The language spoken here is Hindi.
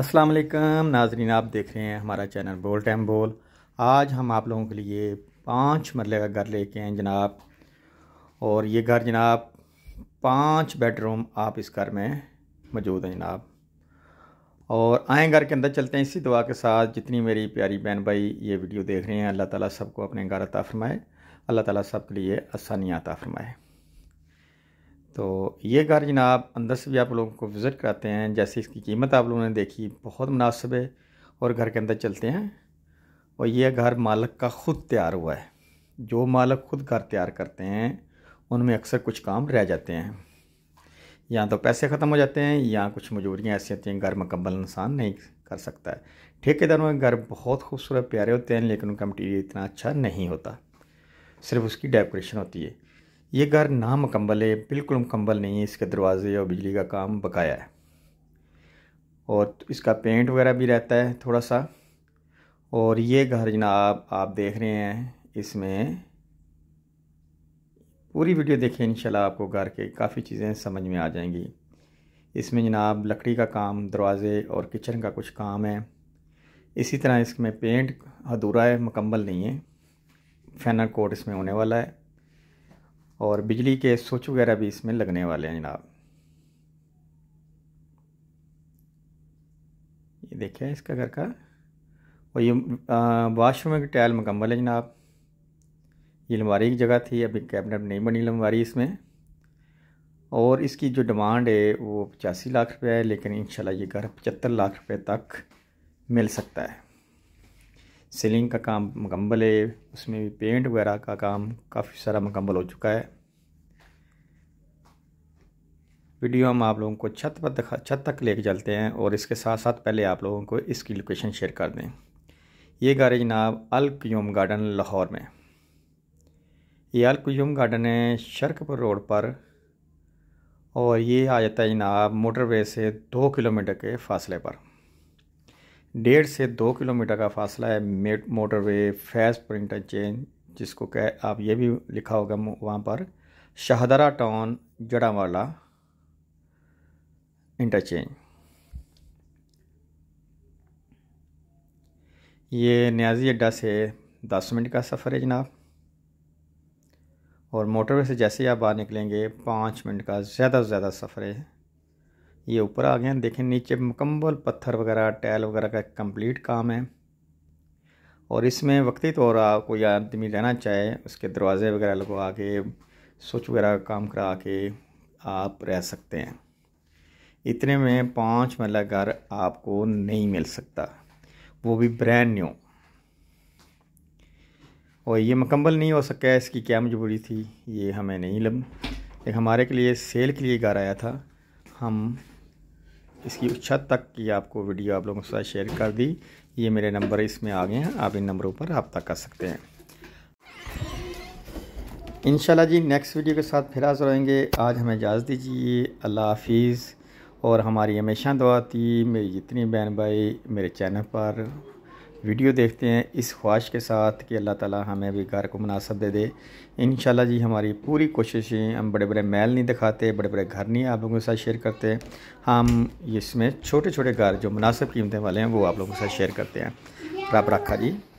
अस्सलाम वालेकुम नाजरीन आप देख रहे हैं हमारा चैनल बोल टाइम बोल आज हम आप लोगों के लिए पाँच मरले का घर लेके हैं जनाब और ये घर जनाब पाँच बेडरूम आप इस घर में मौजूद हैं जनाब और आए घर के अंदर चलते हैं इसी दुआ के साथ जितनी मेरी प्यारी बहन भाई ये वीडियो देख रहे हैं अल्लाह ताला सबको अपने घर अता फ़रमाए अल्लाह ताला सब के लिए आसानियाँ अता फ़रमाए तो ये घर जनाब अंदर से भी आप लोगों को विज़िट कराते हैं जैसे इसकी कीमत आप लोगों ने देखी बहुत मुनासिब है और घर के अंदर चलते हैं और ये घर मालक का ख़ुद तैयार हुआ है जो मालक ख़ुद घर तैयार करते हैं उनमें अक्सर कुछ काम रह जाते हैं या तो पैसे ख़त्म हो जाते हैं या कुछ मजबूरियाँ ऐसी होती हैं घर मुकम्मल इंसान नहीं कर सकता है ठेकेदारों के घर बहुत खूबसूरत प्यारे होते हैं लेकिन उनका मटीरियल इतना अच्छा नहीं होता सिर्फ उसकी डेकोरेशन होती है ये घर नामकम्बल है बिल्कुल मुकम्मल नहीं है इसके दरवाजे और बिजली का काम बकाया है और इसका पेंट वगैरह भी रहता है थोड़ा सा और ये घर जनाब आप देख रहे हैं इसमें पूरी वीडियो देखें इंशाल्लाह आपको घर के काफ़ी चीज़ें समझ में आ जाएंगी इसमें जनाब लकड़ी का काम दरवाज़े और किचन का कुछ काम है इसी तरह इसमें पेंट अधूरा है मुकम्मल नहीं है फैनल कोट इसमें होने वाला है और बिजली के स्विच वगैरह भी इसमें लगने वाले हैं जनाब ये देखिए इसका घर का और ये वाशरूम की टाइल मुकम्मल है जनाब ये लमारी की जगह थी अभी कैबिनेट नहीं बनी लमारी इसमें और इसकी जो डिमांड है वो पचासी लाख रुपए है लेकिन इंशाल्लाह ये घर पचहत्तर लाख रुपए तक मिल सकता है सीलिंग का काम मुकम्मल है उसमें भी पेंट वगैरह का काम काफ़ी सारा मुकम्मल हो चुका है वीडियो हम आप लोगों को छत पर दिखा छत तक लेके चलते हैं और इसके साथ साथ पहले आप लोगों को इसकी लोकेशन शेयर कर दें ये गारे जनाब अलकयूम गार्डन लाहौर में ये अलकयूम गार्डन है शर्कपुर रोड पर और ये आ जाता है जनाब मोटरवे से दो किलोमीटर के फासले पर डेढ़ से दो किलोमीटर का फासला है मोटरवे फैजपुर इंटरचेंज जिसको कह आप ये भी लिखा होगा वहाँ पर शाहदरा टाउन जड़ावाला इंटरचेंज ये न्याजी अड्डा से दस मिनट का सफ़र है जनाब और मोटरवे से जैसे ही आप बाहर निकलेंगे पाँच मिनट का ज़्यादा से ज़्यादा सफ़र है ये ऊपर आ गया देखें नीचे मुकम्मल पत्थर वगैरह टैल वगैरह का कंप्लीट काम है और इसमें वक्ती तौर तो कोई आदमी रहना चाहे उसके दरवाज़े वगैरह लगवा के स्विच वगैरह काम करा के आप रह सकते हैं इतने में पाँच मरला घर आपको नहीं मिल सकता वो भी ब्रांड न्यू और ये मुकम्मल नहीं हो सका इसकी क्या मजबूरी थी ये हमें नहीं लग हमारे के लिए सेल के लिए घर आया था हम इसकी छत तक की आपको वीडियो आप लोगों के साथ शेयर कर दी ये मेरे नंबर इसमें आ गए हैं आप इन नंबरों पर रबता कर सकते हैं इन जी नेक्स्ट वीडियो के साथ फिर हाजिर होंगे आज हमें इजाज़त दीजिए अल्लाह हाफिज़ और हमारी हमेशा दुआ थी मेरी जितनी बहन भाई मेरे चैनल पर वीडियो देखते हैं इस ख्वाहिश के साथ कि अल्लाह ताला हमें भी घर को मुनासब दे दे इन जी हमारी पूरी कोशिशें हम बड़े बड़े महल नहीं दिखाते बड़े बड़े घर नहीं आप लोगों के साथ शेयर करते हम इसमें छोटे छोटे घर जो मुनासब कीमतें वाले हैं वो आप लोगों के साथ शेयर करते हैं रब रखा जी